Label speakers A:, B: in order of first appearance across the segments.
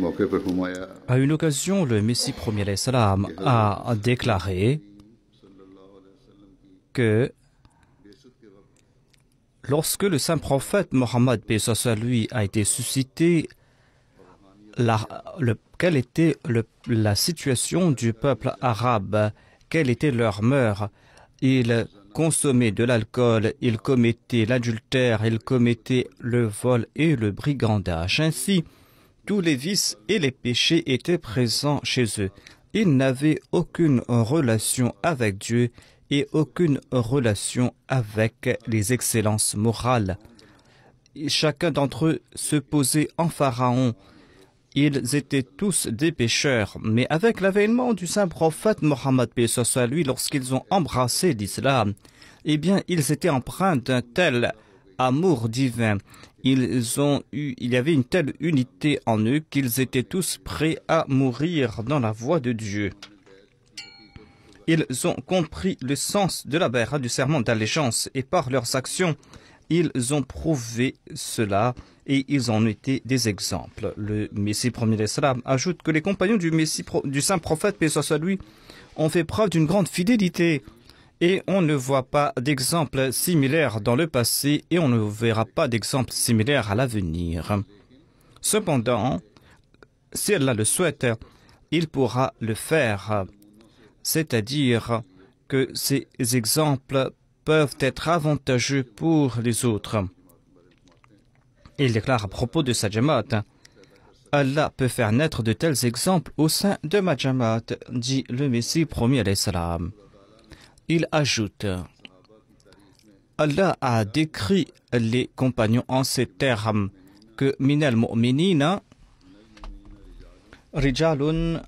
A: Hein. À une occasion, le Messie premier salam a déclaré que lorsque le saint prophète Mohammed lui a été suscité, quelle était la situation du peuple arabe, Quelle était leur mœurs. Ils consommaient de l'alcool, ils commettaient l'adultère, ils commettaient le vol et le brigandage. Ainsi, tous les vices et les péchés étaient présents chez eux. Ils n'avaient aucune relation avec Dieu et aucune relation avec les excellences morales. Chacun d'entre eux se posait en Pharaon. Ils étaient tous des pécheurs, mais avec l'avènement du saint prophète Mohammed soit lui, lorsqu'ils ont embrassé l'islam, eh bien, ils étaient empreints d'un tel amour divin. Ils ont eu, il y avait une telle unité en eux qu'ils étaient tous prêts à mourir dans la voie de Dieu. Ils ont compris le sens de la Béra du serment d'allégeance et par leurs actions, ils ont prouvé cela et ils en été des exemples. Le Messie premier d'Islam ajoute que les compagnons du, Messie, du saint prophète, paix soit lui, ont fait preuve d'une grande fidélité et on ne voit pas d'exemple similaire dans le passé et on ne verra pas d'exemple similaire à l'avenir. Cependant, si Allah le souhaite, il pourra le faire. C'est-à-dire que ces exemples peuvent être avantageux pour les autres. Il déclare à propos de sa jamaat Allah peut faire naître de tels exemples au sein de ma jamaat, dit le Messie promis à salam. Il ajoute Allah a décrit les compagnons en ces termes que Minel Mu'minina Rijalun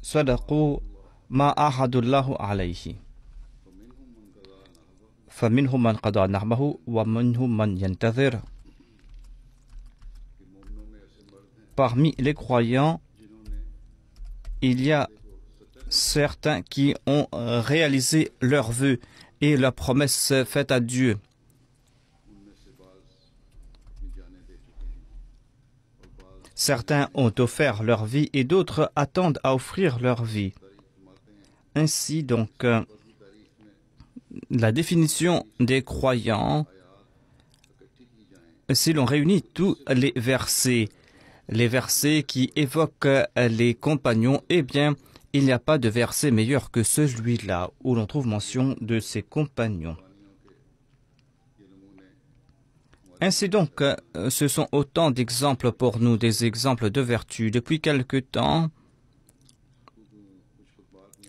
A: Sadaqu ma ahadullahu alayhi. فمنهم من قضى wa ومنهم من Parmi les croyants, il y a certains qui ont euh, réalisé leurs vœux et la promesse faite à Dieu. Certains ont offert leur vie et d'autres attendent à offrir leur vie. Ainsi donc, euh, la définition des croyants, si l'on réunit tous les versets, les versets qui évoquent euh, les compagnons, eh bien, il n'y a pas de verset meilleur que celui-là où l'on trouve mention de ses compagnons. Ainsi donc, euh, ce sont autant d'exemples pour nous, des exemples de vertu. Depuis quelque temps,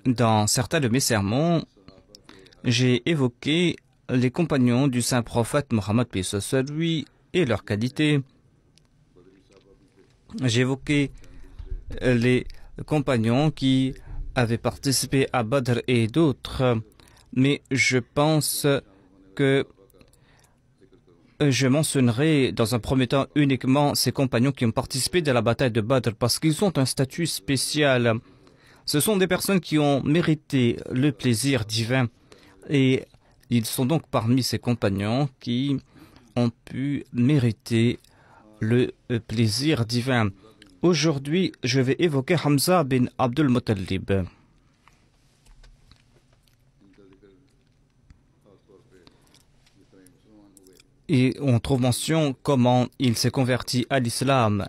A: dans certains de mes sermons, j'ai évoqué les compagnons du saint prophète Mohammed lui et leurs qualités. J'ai évoqué les compagnons qui avaient participé à Badr et d'autres, mais je pense que je mentionnerai dans un premier temps uniquement ces compagnons qui ont participé à la bataille de Badr parce qu'ils ont un statut spécial. Ce sont des personnes qui ont mérité le plaisir divin et ils sont donc parmi ces compagnons qui ont pu mériter le euh, plaisir divin. Aujourd'hui, je vais évoquer Hamza bin Abdul Muttalib. Et on trouve mention comment il s'est converti à l'islam.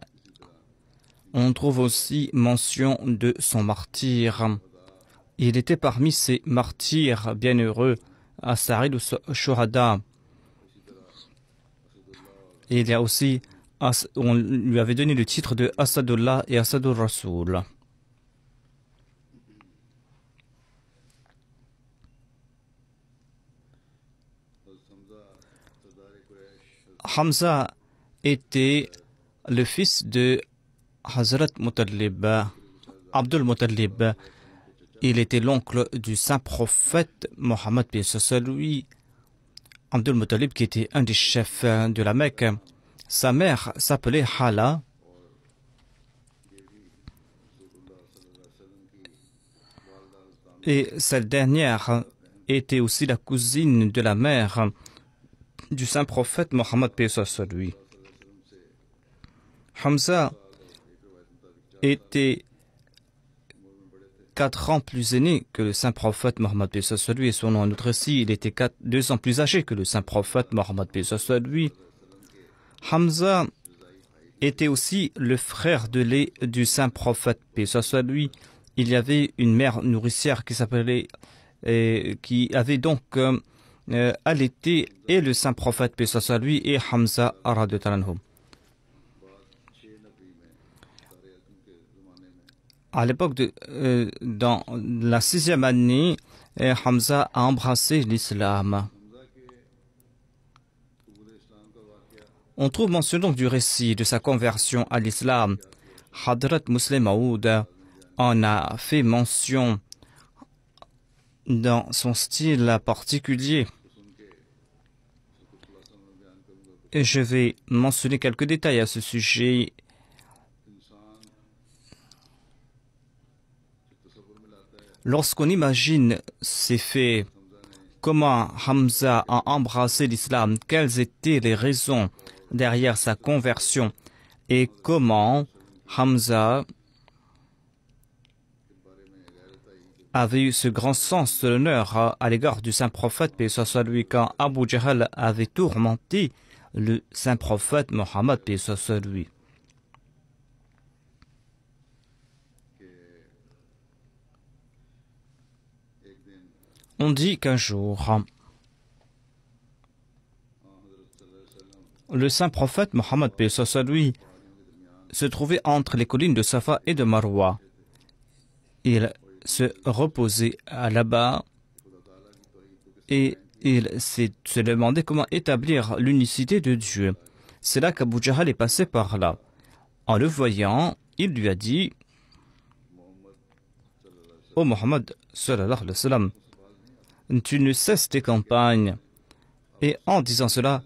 A: On trouve aussi mention de son martyr. Il était parmi ces martyrs bienheureux à Sarid ou Shurada. il y a aussi on lui avait donné le titre de Asadullah et Asadur Rasul. Hamza était le fils de Hazrat Mutalib. Abdul Mutalib, Il était l'oncle du saint prophète Mohammed, celui, Abdul Motalib, qui était un des chefs de la Mecque. Sa mère s'appelait Hala. Et cette dernière était aussi la cousine de la mère du saint prophète Mohammed sur lui. Hamza était quatre ans plus aîné que le saint prophète Mohammed lui et selon un autre récit, il était deux ans plus âgé que le saint prophète Mohammed lui. Hamza était aussi le frère de lait du saint prophète, p. soit soit lui. Il y avait une mère nourricière qui s'appelait, euh, qui avait donc euh, euh, allaité et le saint prophète, p. soit lui, et Hamza de À l'époque, de, dans la sixième année, Hamza a embrassé l'islam. On trouve mention donc du récit de sa conversion à l'islam. Hadrat Muslim Aoud en a fait mention dans son style particulier. Et je vais mentionner quelques détails à ce sujet. Lorsqu'on imagine ces faits, comment Hamza a embrassé l'islam, quelles étaient les raisons derrière sa conversion et comment Hamza avait eu ce grand sens de l'honneur à l'égard du saint prophète, paix soit lui, quand Abu Jahl avait tourmenté le saint prophète Mohammed, paix soit lui. On dit qu'un jour, le saint prophète Mohammed lui se trouvait entre les collines de Safa et de Marwa. Il se reposait là-bas et il se demandait comment établir l'unicité de Dieu. C'est là qu'Abu Jahal est passé par là. En le voyant, il lui a dit Ô oh Mohammed, tu ne cesses tes campagnes. Et en disant cela,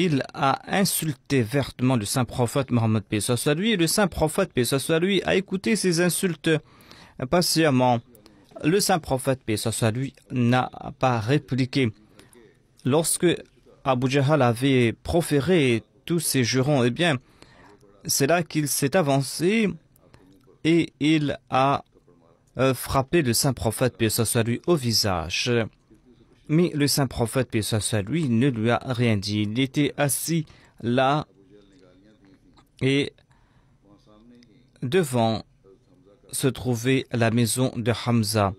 A: il a insulté vertement le saint prophète Mohammed lui, et le saint prophète paix soit lui a écouté ces insultes patiemment. Le saint prophète paix soit lui n'a pas répliqué. Lorsque Abu Jahal avait proféré tous ces jurons, eh bien, c'est là qu'il s'est avancé et il a euh, frappé le saint prophète soit lui au visage. Mais le saint prophète, paix lui, ne lui a rien dit. Il était assis là et devant se trouvait la maison de Hamza.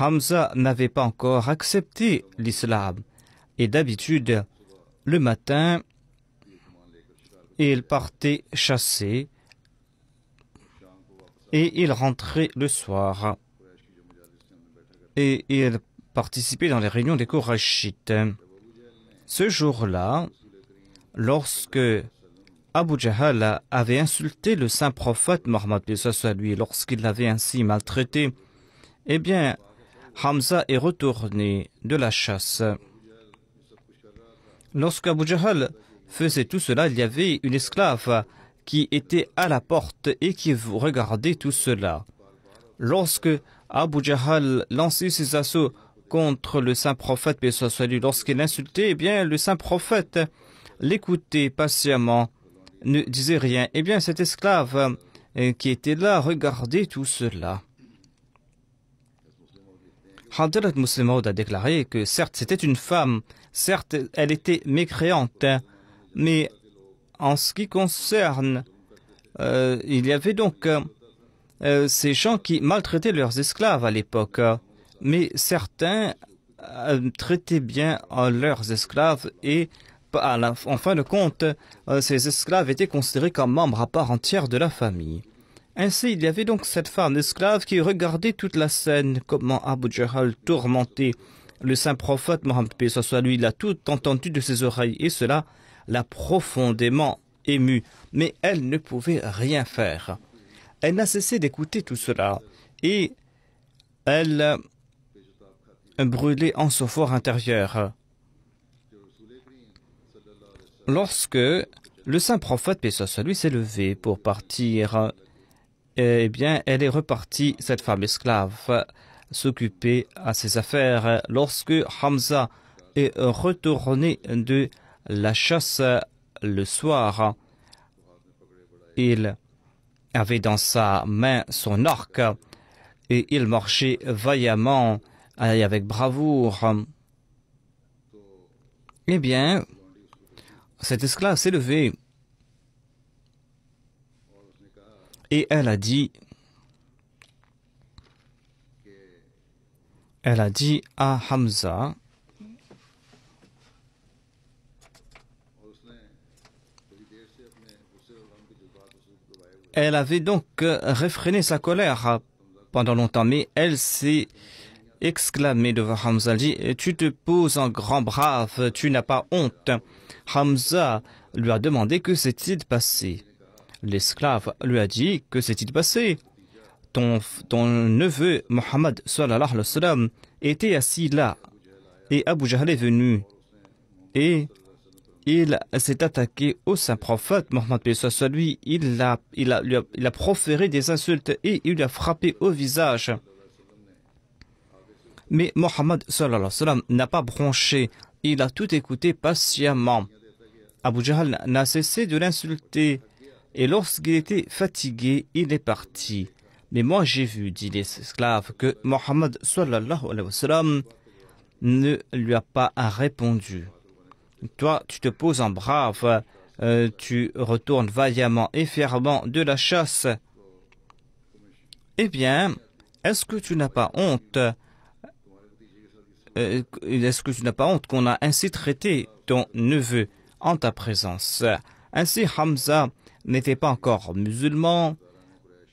A: Hamza n'avait pas encore accepté l'islam et d'habitude, le matin, il partait chasser et il rentrait le soir et il participer dans les réunions des Korachites. Ce jour-là, lorsque Abu Jahal avait insulté le saint prophète Mohammed lui lorsqu'il l'avait ainsi maltraité, eh bien, Hamza est retourné de la chasse. Lorsque Abu Jahal faisait tout cela, il y avait une esclave qui était à la porte et qui regardait tout cela. Lorsque Abu Jahal lançait ses assauts contre le saint prophète, mais ce lorsqu'il insultait, eh bien, le saint prophète l'écoutait patiemment, ne disait rien. Eh bien, cet esclave euh, qui était là regardait tout cela. Hadrat Muslimaud a déclaré que certes, c'était une femme, certes, elle était mécréante, mais en ce qui concerne, euh, il y avait donc euh, ces gens qui maltraitaient leurs esclaves à l'époque mais certains euh, traitaient bien euh, leurs esclaves et en fin de compte, euh, ces esclaves étaient considérés comme membres à part entière de la famille. Ainsi, il y avait donc cette femme esclave qui regardait toute la scène, comment Abu Jahl tourmentait le saint prophète Mohammed soit lui, l'a tout entendu de ses oreilles et cela l'a profondément émue. Mais elle ne pouvait rien faire. Elle n'a cessé d'écouter tout cela et elle brûlé en son fort intérieur. Lorsque le saint prophète, paix lui, s'est levé pour partir, eh bien, elle est repartie, cette femme esclave, s'occuper à ses affaires. Lorsque Hamza est retourné de la chasse le soir, il avait dans sa main son arc et il marchait vaillamment avec bravoure, eh bien, cet esclave s'est levé et elle a dit, elle a dit à Hamza, elle avait donc euh, réfréné sa colère pendant longtemps, mais elle s'est exclamé devant Hamza, dit, tu te poses en grand brave, tu n'as pas honte. Hamza lui a demandé que s'est-il passé. L'esclave lui a dit, que s'est-il passé ton, neveu Mohammed était assis là et Abu Jahl est venu et il s'est attaqué au Saint-Prophète Mohammed lui, il lui, il, il, a, il a proféré des insultes et il lui a frappé au visage. Mais Mohammed n'a pas bronché, il a tout écouté patiemment. Abu Jahl n'a cessé de l'insulter, et lorsqu'il était fatigué, il est parti. Mais moi j'ai vu, dit esclaves, que Mohammed ne lui a pas répondu. Toi, tu te poses en brave, euh, tu retournes vaillamment et fermement de la chasse. Eh bien, est-ce que tu n'as pas honte euh, est-ce que tu n'as pas honte qu'on a ainsi traité ton neveu en ta présence Ainsi, Hamza n'était pas encore musulman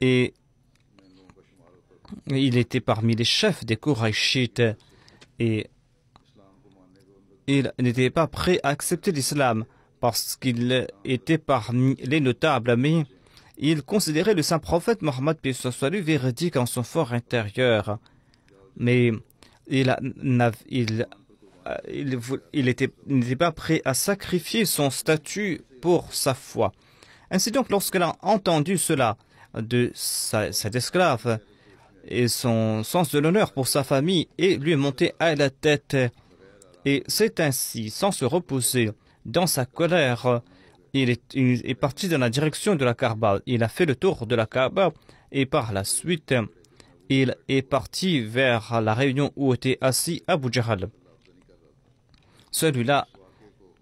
A: et il était parmi les chefs des Qurayshites et il n'était pas prêt à accepter l'islam parce qu'il était parmi les notables, mais il considérait le saint prophète Mohammed lui véridique en son fort intérieur. Mais euh, il n'était pas prêt à sacrifier son statut pour sa foi. Ainsi donc, lorsqu'elle a entendu cela de cet esclave, et son sens de l'honneur pour sa famille et lui est monté à la tête. Et c'est ainsi, sans se reposer, dans sa colère, il est, est parti dans la direction de la Kaaba. Il a fait le tour de la Kaaba et par la suite, il est parti vers la réunion où était assis Abu Jahl. Celui-là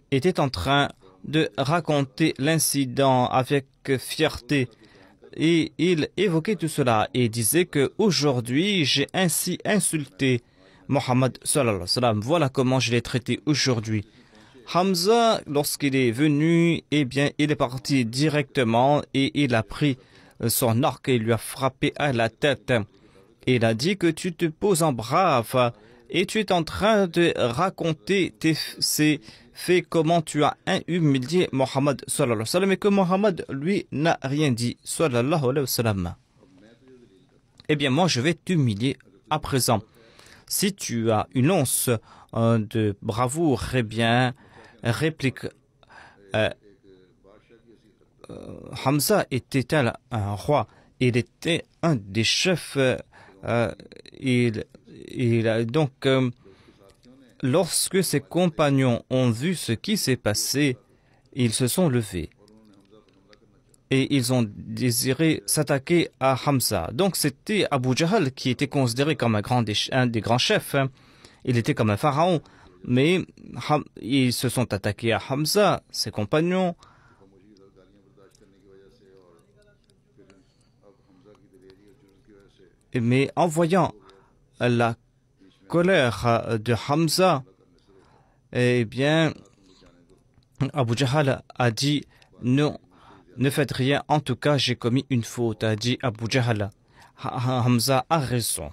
A: était en train de raconter l'incident avec fierté et il évoquait tout cela et disait que aujourd'hui j'ai ainsi insulté Mohammed sallallahu alayhi Voilà comment je l'ai traité aujourd'hui. Hamza, lorsqu'il est venu, eh bien, il est parti directement et il a pris son arc et lui a frappé à la tête. Il a dit que tu te poses en brave et tu es en train de raconter tes, ces faits, comment tu as humilié Mohammed sallallahu alayhi et que Mohammed, lui, n'a rien dit sallallahu alayhi wa sallam. Eh bien, moi, je vais t'humilier à présent. Si tu as une once euh, de bravoure, eh bien, réplique. Euh, euh, Hamza était un roi Il était un des chefs euh, il, il, donc, euh, lorsque ses compagnons ont vu ce qui s'est passé, ils se sont levés et ils ont désiré s'attaquer à Hamza. Donc c'était Abu Jahl qui était considéré comme un, grand, un des grands chefs. Il était comme un pharaon. Mais ils se sont attaqués à Hamza, ses compagnons, Mais en voyant la colère euh, de Hamza, eh bien, Abu Jahal a dit non, ne faites rien, en tout cas j'ai commis une faute, a dit Abu Jahal. Hamza a raison.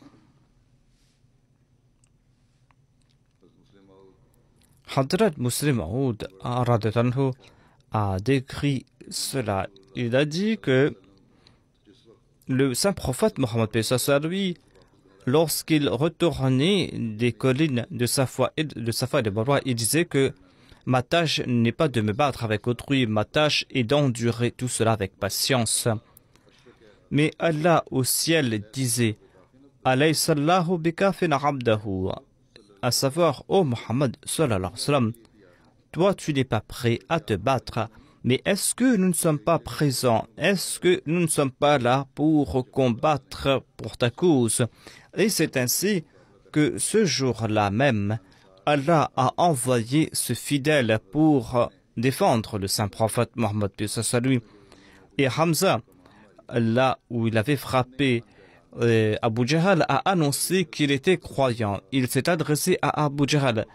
A: Hadrat Muslim Aoud a décrit cela. Il a dit que le saint prophète Mohammed sur lui, lorsqu'il retournait des collines de Safa et de, Safa et de Barwa, il disait que ma tâche n'est pas de me battre avec autrui, ma tâche est d'endurer tout cela avec patience. Mais Allah au ciel disait à savoir, ô oh Mohammed, toi tu n'es pas prêt à te battre mais est-ce que nous ne sommes pas présents Est-ce que nous ne sommes pas là pour combattre pour ta cause Et c'est ainsi que ce jour-là même, Allah a envoyé ce fidèle pour défendre le saint prophète Mohammed lui. Et Hamza, là où il avait frappé euh, Abu Jahl, a annoncé qu'il était croyant. Il s'est adressé à Abu Jahal.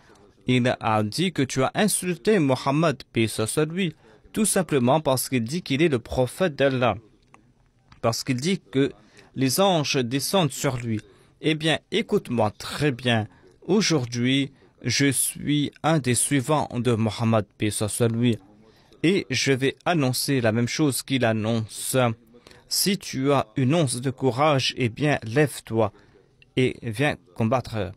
A: Il a dit que tu as insulté Mohammed, paix lui. Tout simplement parce qu'il dit qu'il est le prophète d'Allah. Parce qu'il dit que les anges descendent sur lui. Eh bien, écoute-moi très bien. Aujourd'hui, je suis un des suivants de Mohammed, paix soit lui. Et je vais annoncer la même chose qu'il annonce. Si tu as une once de courage, eh bien, lève-toi et viens combattre.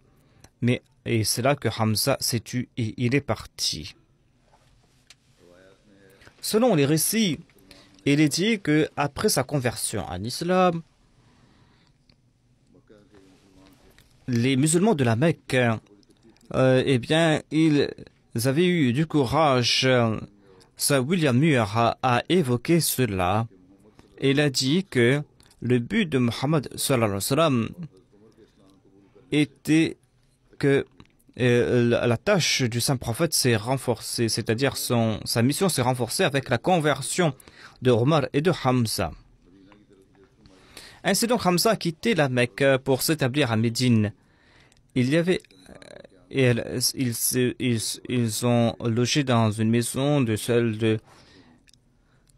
A: Mais et c'est là que Hamza s'est tué et il est parti. Selon les récits, il est dit que après sa conversion à l'islam, les musulmans de la Mecque, euh, eh bien, ils avaient eu du courage. Sir William Muir a, évoqué cela. Il a dit que le but de Muhammad sallam, était que et euh, la tâche du saint prophète s'est renforcée, c'est-à-dire sa mission s'est renforcée avec la conversion de Omar et de Hamza. Ainsi donc Hamza a quitté la Mecque pour s'établir à Médine. Il y avait euh, et ils, ont logé dans une maison de celle de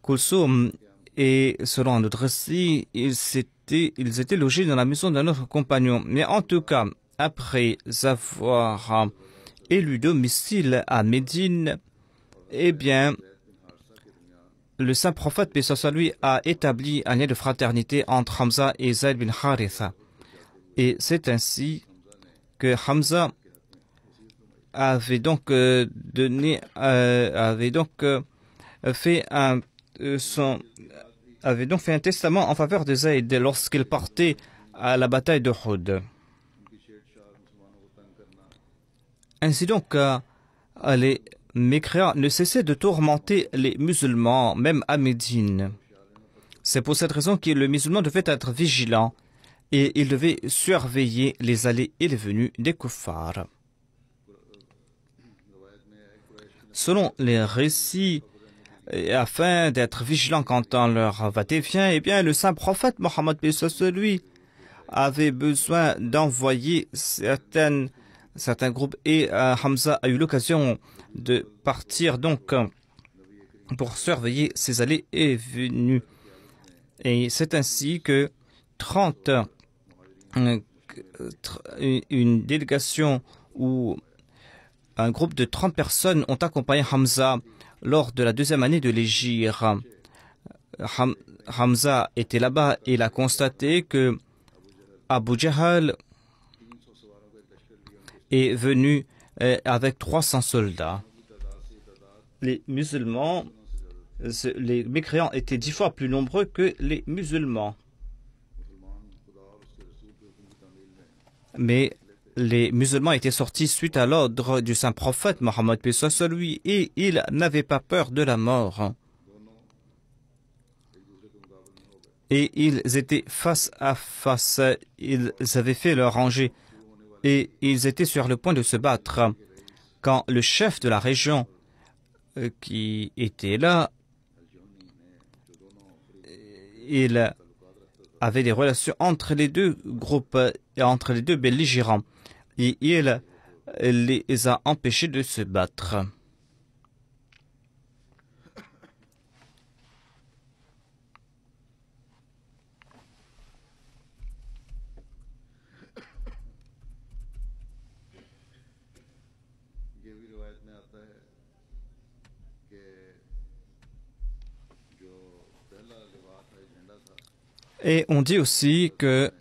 A: Koussoum, et selon notre récit, ils étaient, ils étaient logés dans la maison d'un autre compagnon. Mais en tout cas, après avoir euh, élu domicile à Médine, eh bien, le saint prophète lui a établi un lien de fraternité entre Hamza et Zayd bin Haritha. Et c'est ainsi que Hamza avait donc euh, donné, euh, avait donc fait un avait donc fait un testament en faveur de Zayd lorsqu'il partait à la bataille de Houd. Ainsi donc, euh, les mécréants ne cessaient de tourmenter les musulmans, même à Médine. C'est pour cette raison que le musulman devait être vigilant et il devait surveiller les allées et les venues des koufars. Selon les récits, et afin d'être vigilant quand on leur va t eh bien, le saint prophète Mohammed lui avait besoin d'envoyer certaines certains groupes. Et euh, Hamza a eu l'occasion de partir donc pour surveiller ses allées et venues. Et c'est ainsi que 30, euh, euh, une délégation ou un groupe de 30 personnes ont accompagné Hamza lors de la deuxième année de l'égir. Hamza était là-bas et il a constaté que Abu Jahl est venu euh, avec 300 soldats. Les musulmans, euh, les mécréants étaient dix fois plus nombreux que les musulmans. Mais les musulmans étaient sortis suite à l'ordre du saint prophète Mohammed sur lui et ils n'avaient pas peur de la mort. Et ils étaient face à face, ils avaient fait leur rangée et ils étaient sur le point de se battre quand le chef de la région euh, qui était là, il avait des relations entre les deux groupes, entre les deux belligérants, et il les a empêchés de se battre. Et on dit aussi que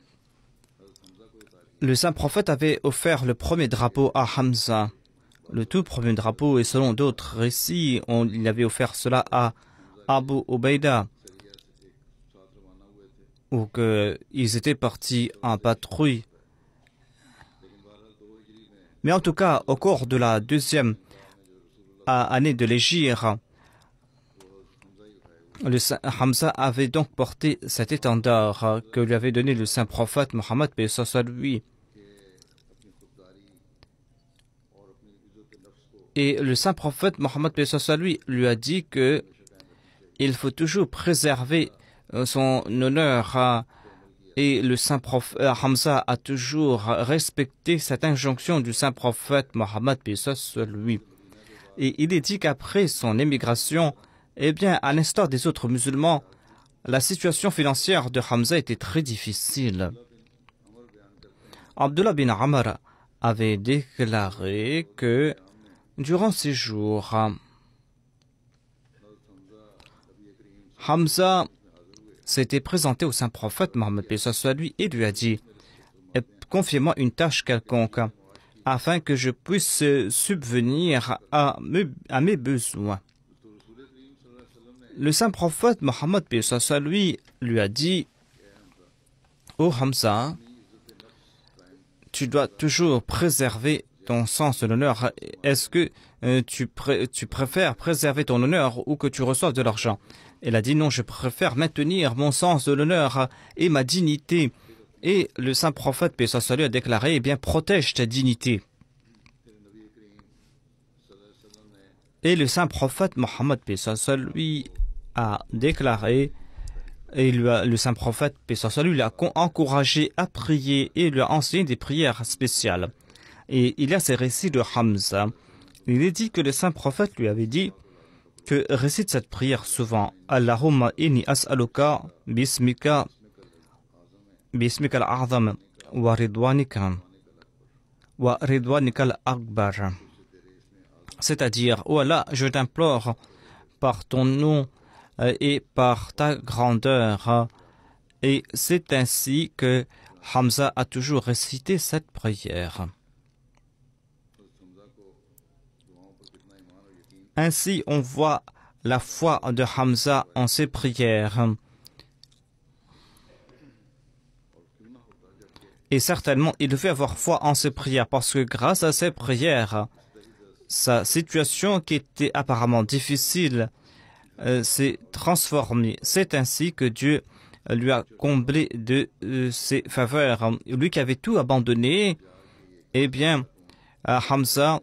A: le saint prophète avait offert le premier drapeau à Hamza, le tout premier drapeau, et selon d'autres récits, on, il avait offert cela à Abu Obeida, ou qu'ils étaient partis en patrouille. Mais en tout cas, au cours de la deuxième année de l'égir, le saint Hamza avait donc porté cet étendard que lui avait donné le saint prophète Mohammed lui. Et le saint prophète Mohammed lui lui a dit que il faut toujours préserver euh, son honneur. Euh, et le saint prophète euh, Hamza a toujours respecté cette injonction du saint prophète Mohammed lui. Et il est dit qu'après son émigration, eh bien, à l'instar des autres musulmans, la situation financière de Hamza était très difficile. Abdullah bin Amr avait déclaré que durant ces jours, Hamza s'était présenté au saint prophète Mohammed lui et lui a dit « moi une tâche quelconque afin que je puisse subvenir à mes besoins. Le saint prophète Mohammed lui, lui a dit Ô oh Hamza, tu dois toujours préserver ton sens de l'honneur. Est-ce que euh, tu, préfères préserver ton honneur ou que tu reçoives de l'argent Elle a dit Non, je préfère maintenir mon sens de l'honneur et ma dignité. Et le saint prophète lui a déclaré Eh bien, protège ta dignité. Et le saint prophète Mohammed lui a déclaré, et le saint prophète, paix sur lui, l'a encouragé à prier et lui a enseigné des prières spéciales. Et il y a ces récits de Hamza. Il est dit que le saint prophète lui avait dit que récite cette prière souvent. Allahumma inni as'aluka bismika bismika al wa ridwanika wa akbar cest C'est-à-dire, oh Allah, je t'implore par ton nom euh, et par ta grandeur. Et c'est ainsi que Hamza a toujours récité cette prière. Ainsi, on voit la foi de Hamza en ses prières. Et certainement, il devait avoir foi en ses prières, parce que grâce à ses prières, sa situation qui était apparemment difficile euh, s'est transformé. C'est ainsi que Dieu lui a comblé de euh, ses faveurs. Lui qui avait tout abandonné, eh bien, euh, Hamza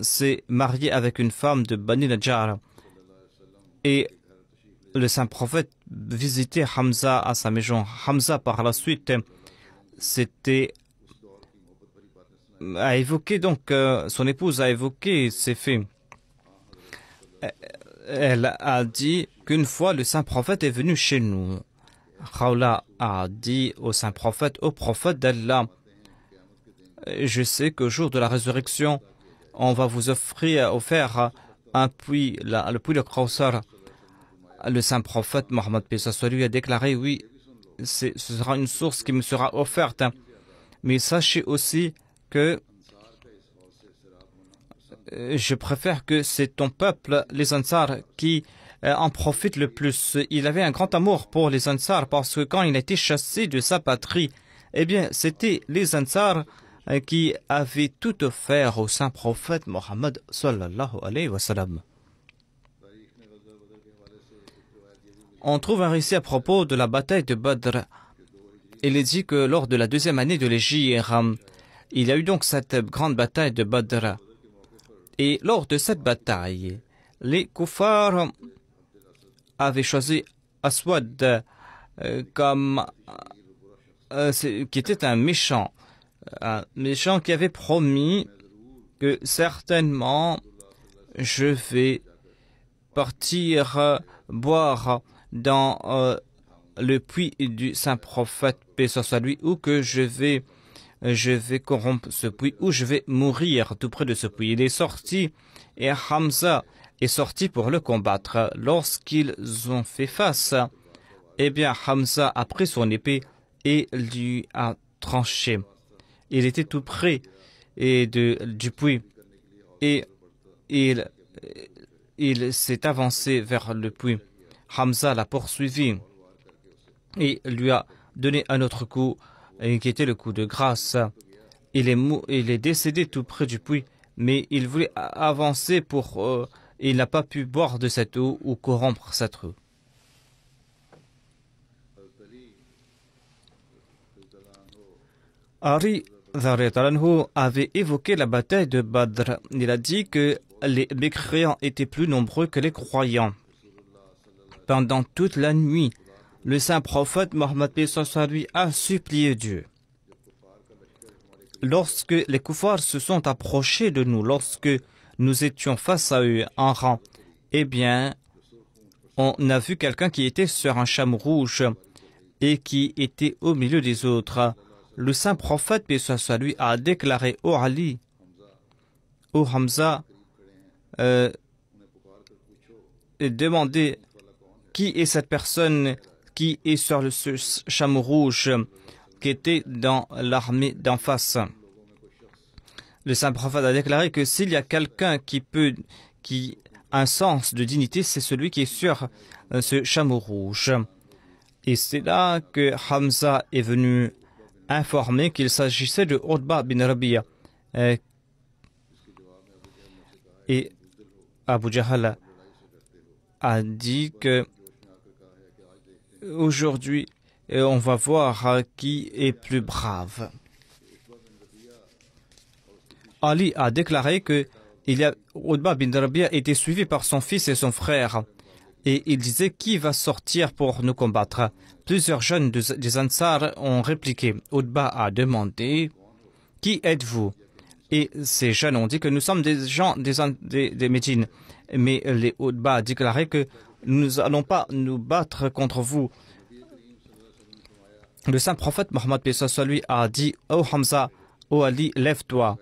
A: s'est marié avec une femme de Bani Najjar. Et le saint prophète visitait Hamza à sa maison. Hamza, par la suite, c'était a évoqué donc son épouse a évoqué ces faits elle a dit qu'une fois le saint prophète est venu chez nous. Khawla a dit au saint prophète, au prophète d'Allah, je sais qu'au jour de la résurrection, on va vous offrir, offrir un puits, la, le puits de Kawsar. Le saint prophète Mohammed lui a déclaré, oui, ce sera une source qui me sera offerte. Mais sachez aussi que euh, je préfère que c'est ton peuple, les Ansar, qui euh, en profite le plus. Il avait un grand amour pour les Ansar parce que quand il a été chassé de sa patrie, eh bien, c'était les Ansar euh, qui avaient tout offert au saint prophète Mohammed On trouve un récit à propos de la bataille de Badr. Il est dit que lors de la deuxième année de l'Égypte, il y a eu donc cette grande bataille de Badr. Et lors de cette bataille, les koufars avaient choisi Aswad euh, comme euh, qui était un méchant, euh, un méchant qui avait promis que certainement je vais partir boire dans le puits du saint prophète paix soit lui ou que je vais je vais corrompre ce puits ou je vais mourir tout près de ce puits. Il est sorti et Hamza est sorti pour le combattre. Lorsqu'ils ont fait face, eh bien Hamza a pris son épée et lui a tranché. Il était tout près et du puits et il, il s'est avancé vers le puits. Hamza l'a poursuivi et lui a donné un autre coup qui était le coup de grâce. Il est, il est décédé tout près du puits, mais il voulait avancer pour. Euh, il n'a pas pu boire de cette eau ou corrompre cette eau. Ari avait évoqué la bataille de Badr. Il a dit que les mécréants étaient plus nombreux que les croyants. Pendant toute la nuit, le saint prophète Mohammed lui a supplié Dieu. Lorsque les koufars se sont approchés de nous, lorsque nous étions face à eux en rang, eh bien, on a vu quelqu'un qui était sur un chameau rouge et qui était au milieu des autres. Le saint prophète, paix lui, a déclaré au Ali, au Hamza, euh, et demandé qui est cette personne qui est sur le chameau rouge, qui était dans l'armée d'en face. Le saint prophète a déclaré que s'il y a quelqu'un qui peut, qui a un sens de dignité, c'est celui qui est sur euh, ce chameau rouge. Et c'est là que Hamza est venu informer qu'il s'agissait de Othba bin Rabia. Euh, et Abu Jahal a dit que Aujourd'hui, on va voir euh, qui est plus brave. Ali a déclaré que il y bin Rabia était suivi par son fils et son frère. Et il disait Qui va sortir pour nous combattre Plusieurs jeunes des Ansar ont répliqué. Udba a demandé Qui êtes-vous Et ces jeunes ont dit que nous sommes des gens des, des, Mais les Udba a déclaré que nous allons pas nous battre contre vous. Le saint prophète Mohammed lui a dit oh Hamza, oh Ali, lève-toi.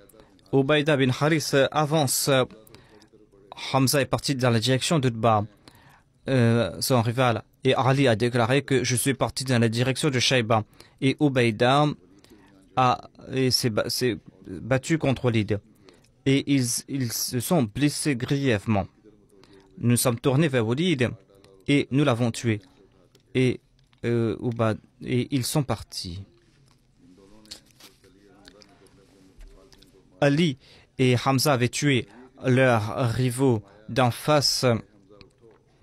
A: Ubaïda bin Haris avance. Hamza est parti dans la direction de euh, son rival. Et Ali a déclaré que je suis parti dans la direction de Shaiba. Et Ubaïda s'est battu contre l'Id Et ils se sont blessés grièvement nous sommes tournés vers Walid et nous l'avons tué. Et, euh, et ils sont partis. Ali et Hamza avaient tué leurs rivaux d'en face. Euh,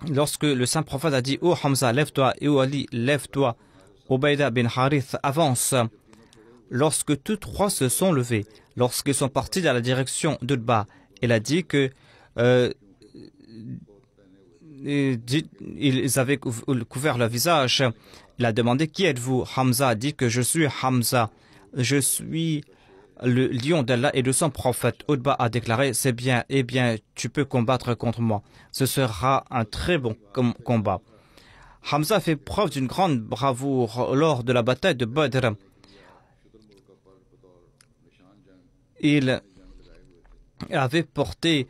A: lorsque le saint prophète a dit Oh Hamza, lève-toi, et oh Ali, lève-toi, Obaïda bin Harith avance. Lorsque tous trois se sont levés, lorsqu'ils sont partis dans la direction d'Ulba, elle a dit que euh, ils avaient couvert le visage. Il a demandé Qui êtes-vous Hamza a dit que je suis Hamza. Je suis le lion d'Allah et de son prophète. Udba a déclaré C'est bien, eh bien, tu peux combattre contre moi. Ce sera un très bon combat. Hamza fait preuve d'une grande bravoure lors de la bataille de Badr. Il avait porté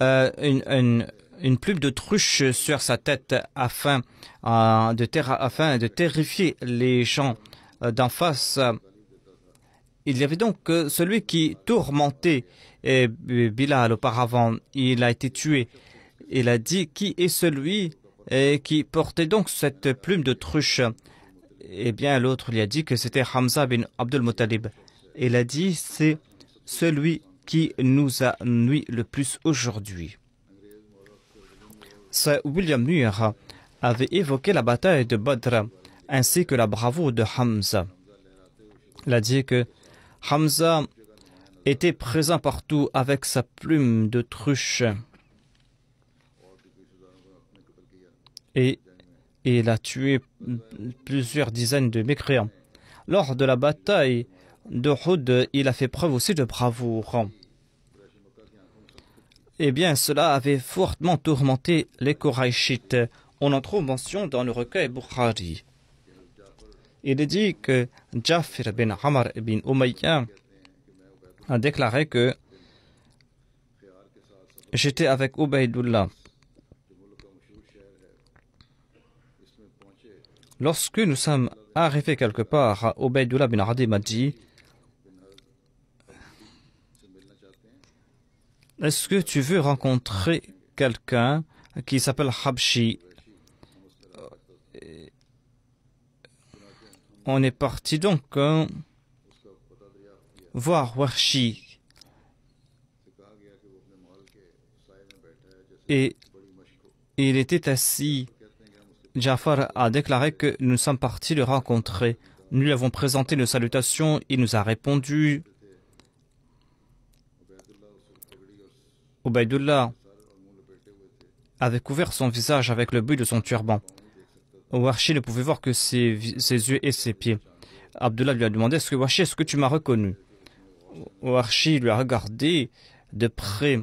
A: euh, une, une, une plume de truche sur sa tête afin, euh, de, terrifier les gens euh, d'en face. Il y avait donc euh, celui qui tourmentait Bilal auparavant. Il a été tué. Il a dit qui est celui qui portait donc cette plume de truche. Eh bien, l'autre lui a dit que c'était Hamza bin Abdul Muttalib. Il a dit c'est celui qui nous a nuit le plus aujourd'hui. William Muir avait évoqué la bataille de Badr ainsi que la bravoure de Hamza. Il a dit que Hamza était présent partout avec sa plume de truche et il a tué plusieurs dizaines de mécréants. Lors de la bataille de Houd, il a fait preuve aussi de bravoure eh bien, cela avait fortement tourmenté les Koraïchites. On en trouve mention dans le recueil Bukhari. Il est dit que Jafir bin Hamar bin Umayya a déclaré que j'étais avec Ubaydullah. Lorsque nous sommes arrivés quelque part, Ubaydullah bin Hadi m'a dit Est-ce que tu veux rencontrer quelqu'un qui s'appelle Habshi euh, On est parti donc hein, voir Warshi. Et il était assis. Jafar a déclaré que nous sommes partis le rencontrer. Nous lui avons présenté nos salutations, il nous a répondu Obaidullah avait couvert son visage avec le bout de son turban. Washi ne pouvait voir que ses, yeux et ses pieds. Abdullah lui a demandé Est-ce que Warshi, est-ce que tu m'as reconnu Washi lui a regardé de près.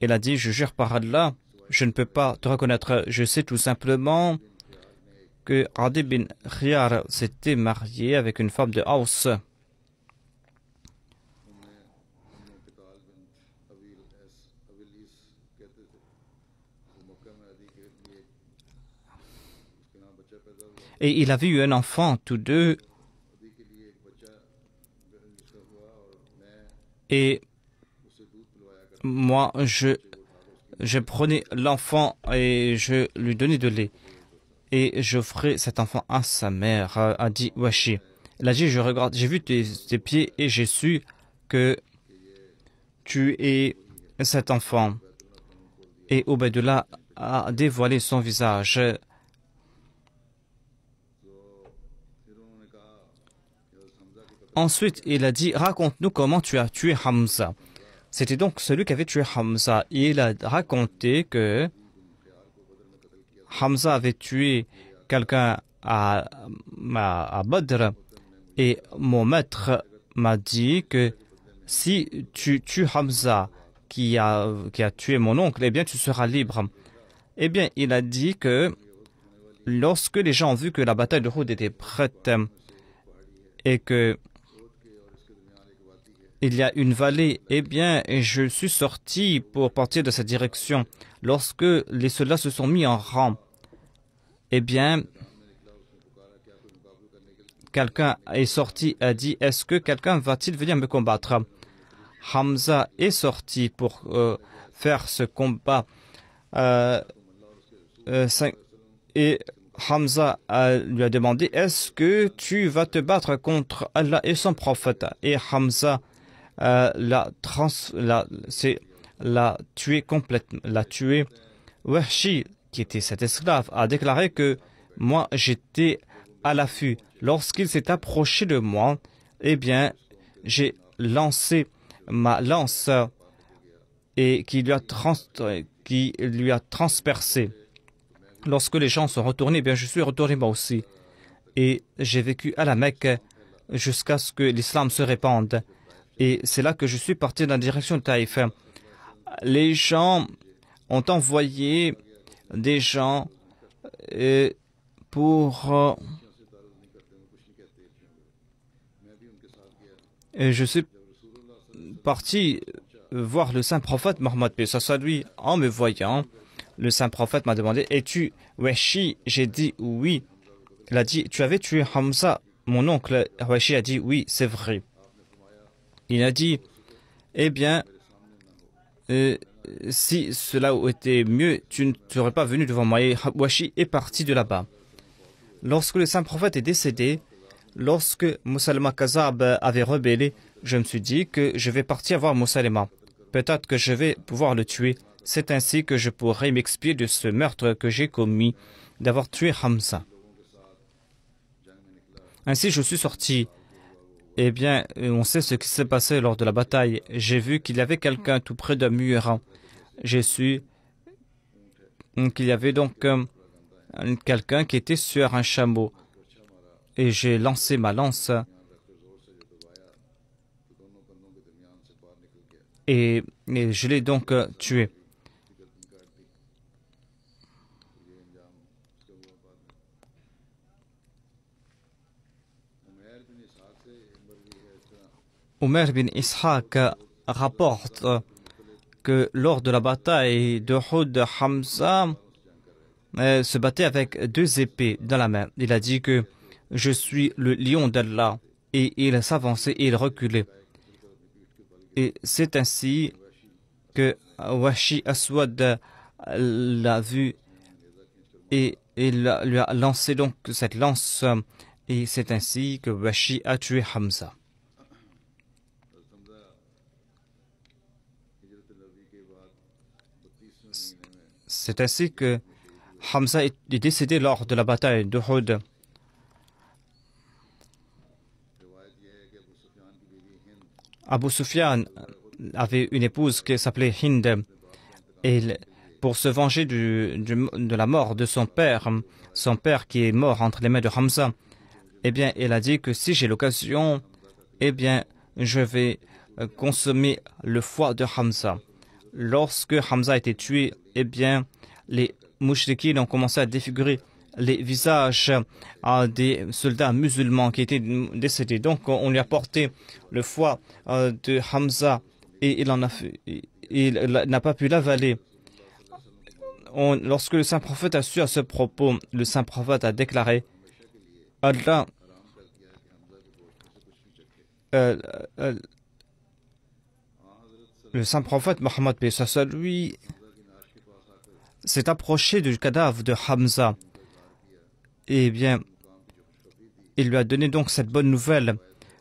A: et a dit Je jure par Allah, je ne peux pas te reconnaître. Je sais tout simplement que Adi bin Riyar s'était marié avec une femme de Haus. Et il a eu un enfant, tous deux. Et moi, je, je prenais l'enfant et je lui donnais de lait. Et j'offrais cet enfant à sa mère, a dit Washi. Elle a dit, je regarde, j'ai vu tes, pieds et j'ai su que tu es cet enfant. Et au-delà a dévoilé son visage. Ensuite, il a dit Raconte-nous comment tu as tué Hamza. C'était donc celui qui avait tué Hamza. Il a raconté que Hamza avait tué quelqu'un à, Badr et mon maître m'a dit que si tu tues Hamza qui a, qui a tué mon oncle, eh bien tu seras libre. Eh bien, il a dit que lorsque les gens ont vu que la bataille de Houd était prête et que il y a une vallée, eh bien, je suis sorti pour partir de cette direction. Lorsque les soldats se sont mis en rang, eh bien, quelqu'un est sorti et a dit Est-ce que quelqu'un va-t-il venir me combattre Hamza est sorti pour euh, faire ce combat. Euh, euh, et Hamza lui a demandé Est-ce que tu vas te battre contre Allah et son prophète Et Hamza euh, l'a, tué complètement, l'a tué. Wahshi, qui était cet esclave, a déclaré que moi j'étais à l'affût. Lorsqu'il s'est approché de moi, eh bien, j'ai lancé ma lance et qui lui a transpercé lorsque les gens sont retournés, eh bien je suis retourné moi aussi. Et j'ai vécu à la Mecque jusqu'à ce que l'islam se répande. Et c'est là que je suis parti dans la direction de Taïf. Les gens ont envoyé des gens euh, pour... Euh, et je suis parti voir le saint prophète Mohammed lui en me voyant le saint prophète m'a demandé Es-tu Weshi J'ai dit oui. Il a dit Tu avais tué Hamza, mon oncle. Weshi a dit Oui, c'est vrai. Il a dit Eh bien, euh, si cela était mieux, tu ne serais pas venu devant moi. Et est parti de là-bas. Lorsque le saint prophète est décédé, lorsque Moussalama Kazab avait rebellé, je me suis dit que je vais partir voir Moussalama. Peut-être que je vais pouvoir le tuer. C'est ainsi que je pourrai m'expier de ce meurtre que j'ai commis, d'avoir tué Hamza. Ainsi, je suis sorti. Eh bien, on sait ce qui s'est passé lors de la bataille. J'ai vu qu'il y avait quelqu'un tout près d'un mur. J'ai su qu'il y avait donc euh, quelqu'un qui était sur un chameau. Et j'ai lancé ma lance. et je l'ai donc euh, tué. Omer bin Ishaq rapporte que lors de la bataille de Houd, Hamza euh, se battait avec deux épées dans la main. Il a dit que je suis le lion d'Allah et il s'avançait et il reculait. Et c'est ainsi que Washi Aswad l'a vu et il lui a lancé donc cette lance et c'est ainsi que Washi a tué Hamza. C'est ainsi que Hamza est décédé lors de la bataille de Houd. Abu Sufyan avait une épouse qui s'appelait Hind. Et pour se venger de la mort de son père, son père qui est mort entre les mains de Hamza, eh bien, il a dit que si j'ai l'occasion, eh bien, je vais euh, consommer le foie de Hamza lorsque Hamza a été tué, eh bien, les mouchriquines ont commencé à défigurer les visages des soldats musulmans qui étaient décédés. Donc, on lui a porté le foie euh, de Hamza et il en a il n'a pas pu l'avaler. lorsque le saint prophète a su à ce propos, le saint prophète a déclaré Allah euh, euh, le saint prophète Mohammed lui s'est approché du cadavre de Hamza. Eh bien, il lui a donné donc cette bonne nouvelle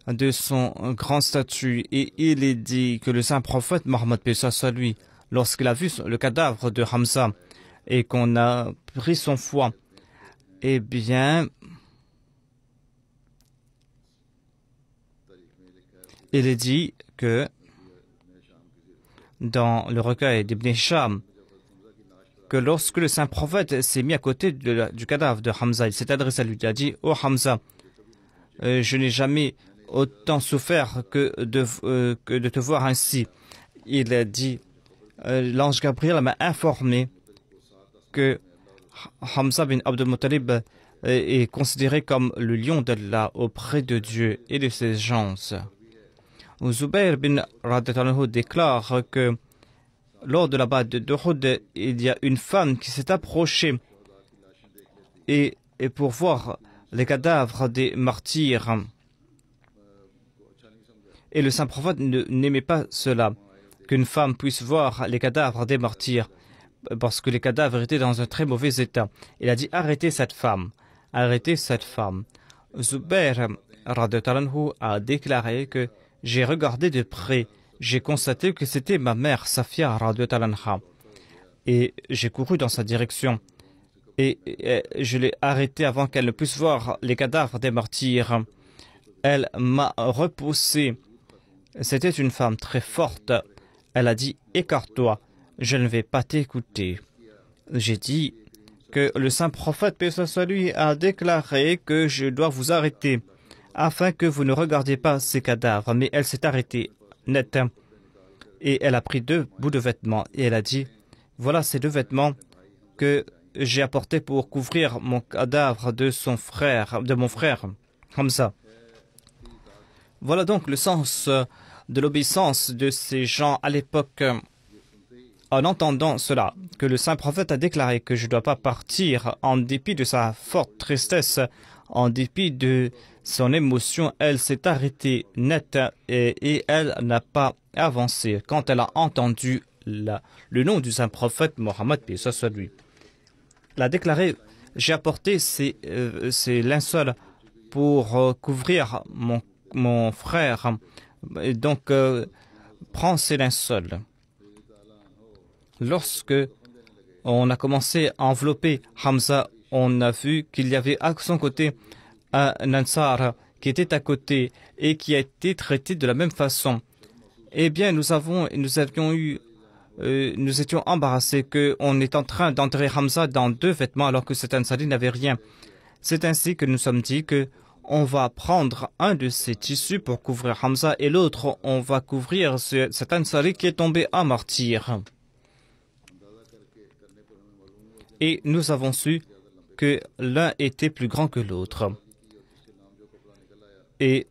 A: de son grand statut. Et il est dit que le saint prophète Mohammed lui, lorsqu'il a vu le cadavre de Hamza et qu'on a pris son foie, eh bien, il est dit que dans le recueil d'Ibn Hisham que lorsque le saint prophète s'est mis à côté du cadavre de Hamza, il s'est adressé à lui, il a dit Oh Hamza, euh, je n'ai jamais autant souffert que de, euh, te voir ainsi. Il a dit euh, L'ange Gabriel m'a informé que Hamza bin Abdul Muttalib est considéré comme le lion d'Allah auprès de Dieu et de ses gens. Zubair bin Radetalanhu déclare que lors de la bataille de Houd, il y a une femme qui s'est approchée et, pour voir les cadavres des martyrs. Et le saint prophète n'aimait pas cela, qu'une femme puisse voir les cadavres des martyrs, parce que les cadavres étaient dans un très mauvais état. Il a dit arrêtez cette femme, arrêtez cette femme. Zubair a déclaré que j'ai regardé de près. J'ai constaté que c'était ma mère, Safia Radiotalanha. Et j'ai couru dans sa direction. Et, je l'ai arrêtée avant qu'elle ne puisse voir les cadavres des martyrs. Elle m'a repoussé. C'était une femme très forte. Elle a dit Écarte-toi, je ne vais pas t'écouter. J'ai dit que le saint prophète, paix soit lui, a déclaré que je dois vous arrêter afin que vous ne regardiez pas ces cadavres. Mais elle s'est arrêtée net. Hein. Et elle a pris deux bouts de vêtements et elle a dit, voilà ces deux vêtements que j'ai apportés pour couvrir mon cadavre de son frère, de mon frère, ça. Voilà donc le sens euh, de l'obéissance de ces gens à l'époque. En entendant cela, que le saint prophète a déclaré que je ne dois pas partir en dépit de sa forte tristesse, en dépit de son émotion, elle s'est arrêtée nette et, elle n'a pas avancé quand elle a entendu le nom du saint prophète Mohammed, et ça soit lui. Elle a déclaré J'ai apporté ces, euh, linceuls pour euh, couvrir mon, frère. donc, euh, prends ces linceuls. Lorsque on a commencé à envelopper Hamza, on a vu qu'il y avait à son côté un Ansar qui était à côté et qui a été traité de la même façon, eh bien, nous avons, nous avions eu, euh, nous étions embarrassés qu'on est en train d'entrer Hamza dans deux vêtements alors que cet Ansari n'avait rien. C'est ainsi que nous sommes dit que on va prendre un de ces tissus pour couvrir Hamza et l'autre, on va couvrir cet Ansari qui est tombé à martyr. Et nous avons su que l'un était plus grand que l'autre. Et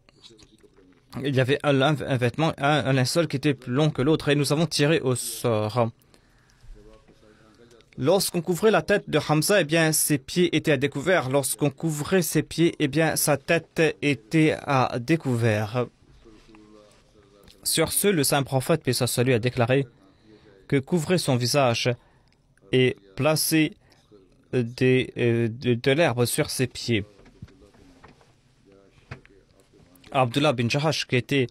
A: il y avait un, un vêtement, un, un, linceul qui était plus long que l'autre, et nous avons tiré au sort. Lorsqu'on couvrait la tête de Hamza, eh bien, ses pieds étaient à découvert. Lorsqu'on couvrait ses pieds, eh bien, sa tête était à découvert. Sur ce, le saint prophète, sa salut, a déclaré que couvrir son visage et placer des, euh, de l'herbe sur ses pieds Abdullah bin Jahash, qui était,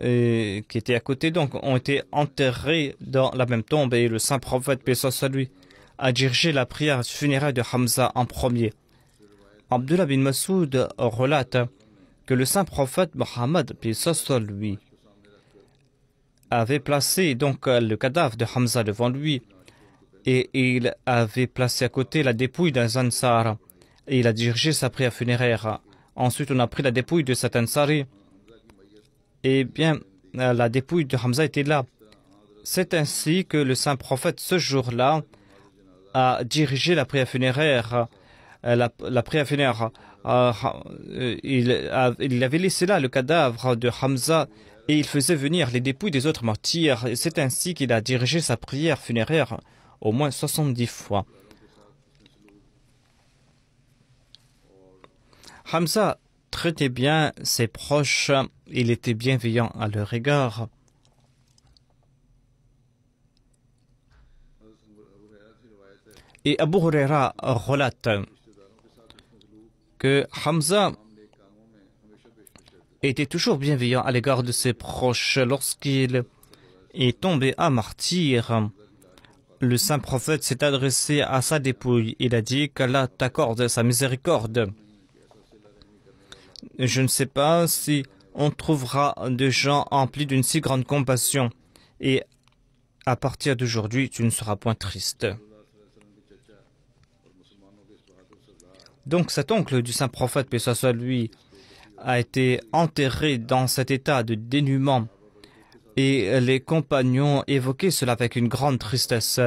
A: euh, qui était à côté, donc, ont été enterrés dans la même tombe et le saint prophète, paix soit lui, a dirigé la prière funéraire de Hamza en premier. Abdullah bin Masoud relate que le saint prophète Mohammed, paix soit lui, avait placé donc le cadavre de Hamza devant lui et il avait placé à côté la dépouille d'un zansar et il a dirigé sa prière funéraire. Ensuite, on a pris la dépouille de Satan Sari. Eh bien, euh, la dépouille de Hamza était là. C'est ainsi que le saint prophète, ce jour-là, a dirigé la prière funéraire. Euh, la, prière funéraire. Euh, il, il, avait laissé là le cadavre de Hamza et il faisait venir les dépouilles des autres martyrs. C'est ainsi qu'il a dirigé sa prière funéraire au moins 70 fois. Hamza traitait bien ses proches, il était bienveillant à leur égard. Et Abu Huraira relate que Hamza était toujours bienveillant à l'égard de ses proches lorsqu'il est tombé à martyr. Le saint prophète s'est adressé à sa dépouille. Il a dit qu'Allah t'accorde sa miséricorde. Je ne sais pas si on trouvera des gens emplis d'une si grande compassion. Et à partir d'aujourd'hui, tu ne seras point triste. Donc cet oncle du saint prophète, paix soit lui, a été enterré dans cet état de dénuement. Et les compagnons évoquaient cela avec une grande tristesse.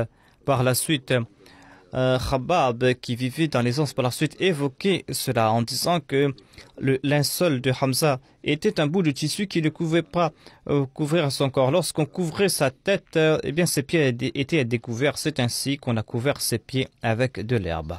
A: Par la suite, euh, Khabab, qui vivait dans les ans par la suite, évoquait cela en disant que le linceul de Hamza était un bout de tissu qui ne pouvait pas euh, couvrir son corps. Lorsqu'on couvrait sa tête, euh, eh bien ses pieds étaient découverts. C'est ainsi qu'on a couvert ses pieds avec de l'herbe.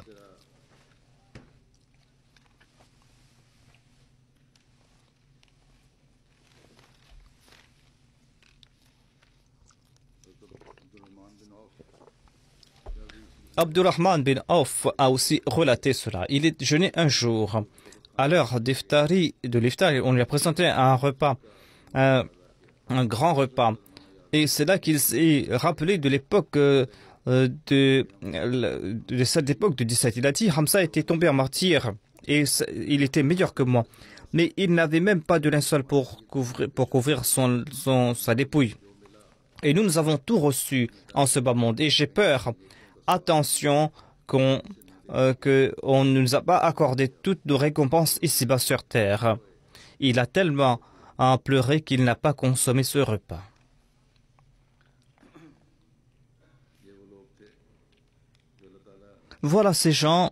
A: Abdurrahman bin Auf a aussi relaté cela. Il est jeûné un jour. À l'heure de l'iftari, on lui a présenté un repas, un, grand repas. Et c'est là qu'il s'est rappelé de l'époque euh, de, cette époque de 17. Il a dit Hamza était tombé en martyr et il était meilleur que moi. Mais il n'avait même pas de linceul pour couvrir, son, sa dépouille. Et nous, nous avons tout reçu en ce bas monde. Et j'ai peur attention qu'on euh, ne nous a pas accordé toutes nos récompenses ici-bas sur terre. Il a tellement à hein, pleurer qu'il n'a pas consommé ce repas. Voilà ces gens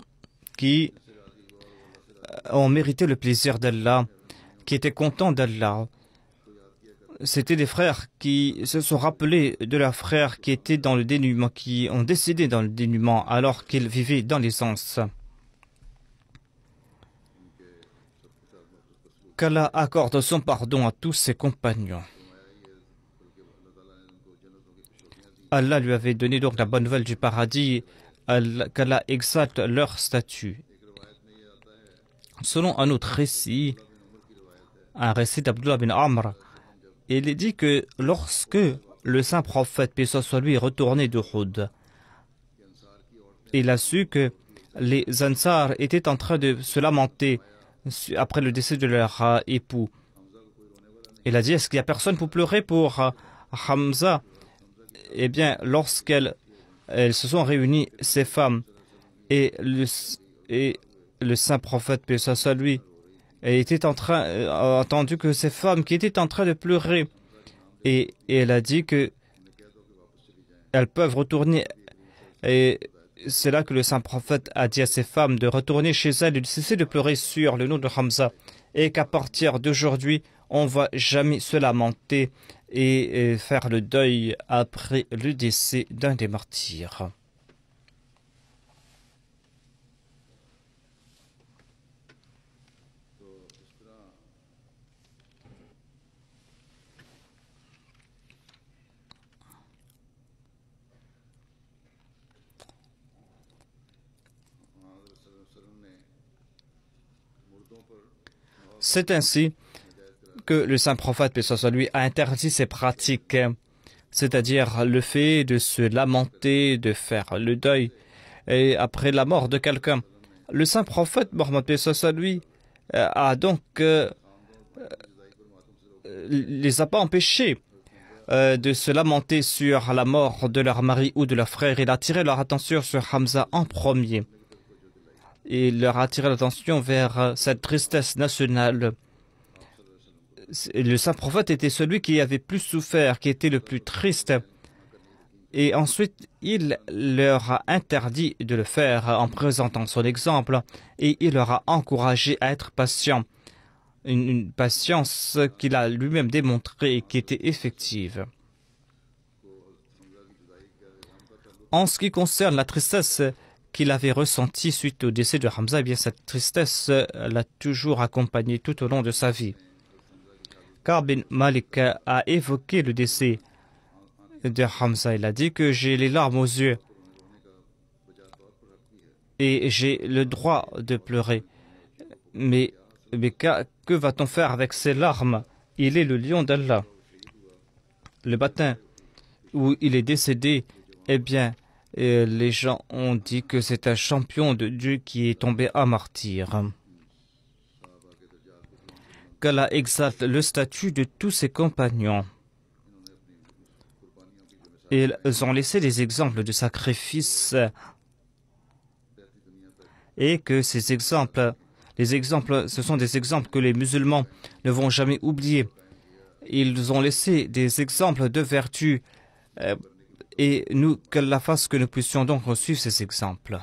A: qui euh, ont mérité le plaisir d'Allah, qui étaient contents d'Allah, c'était des frères qui se sont rappelés de leurs frères qui étaient dans le dénuement, qui ont décédé dans le dénuement alors qu'ils vivaient dans l'essence. « Qu'Allah accorde son pardon à tous ses compagnons. Allah lui avait donné donc la bonne nouvelle du paradis, qu'Allah exalte leur statut. Selon un autre récit, un récit d'Abdullah bin Amr, il est dit que lorsque le saint prophète, paix soit lui, est retourné de Houd, il a su que les Ansar étaient en train de se lamenter après le décès de leur euh, époux. Il a dit Est-ce qu'il n'y a personne pour pleurer pour euh, Hamza Eh bien, lorsqu'elles elles se sont réunies, ces femmes, et le, et le saint prophète, paix soit lui, elle était en train, euh, a entendu que ces femmes qui étaient en train de pleurer, et, elle a dit que elles peuvent retourner. Et c'est là que le saint prophète a dit à ces femmes de retourner chez elles et de cesser de pleurer sur le nom de Hamza, et qu'à partir d'aujourd'hui, on va jamais se lamenter et faire le deuil après le décès d'un des martyrs. C'est ainsi que le saint prophète, paix soit lui, a interdit ces pratiques, c'est-à-dire le fait de se lamenter, de faire le deuil, et après la mort de quelqu'un. Le saint prophète, Mohammed, paix soit lui, euh, a donc euh, euh, les a pas empêchés de se lamenter sur la mort de leur mari ou de leur frère. Il a leur attention sur Hamza en premier et leur attiré l'attention vers cette euh, tristesse nationale. Le saint prophète était celui qui avait plus souffert, qui était le plus triste. Et ensuite, il leur a interdit de le faire en présentant son exemple et il leur a encouragé à être patient. Une, une patience qu'il a lui-même démontrée et qui était effective. En ce qui concerne la tristesse, qu'il avait ressenti suite au décès de Hamza, eh bien cette tristesse l'a toujours accompagné tout au long de sa vie. Car bin Malik a évoqué le décès de Hamza. Il a dit que j'ai les larmes aux yeux et j'ai le droit de pleurer. Mais, mais que, que va-t-on faire avec ces larmes Il est le lion d'Allah. Le matin où il est décédé, eh bien, et les gens ont dit que c'est un champion de Dieu qui est tombé à martyr. Qu'Allah exalte le statut de tous ses compagnons. Ils ont laissé des exemples de sacrifices et que ces exemples, les exemples, ce sont des exemples que les musulmans ne vont jamais oublier. Ils ont laissé des exemples de vertu euh, et nous, la fasse que nous puissions donc reçu ces exemples.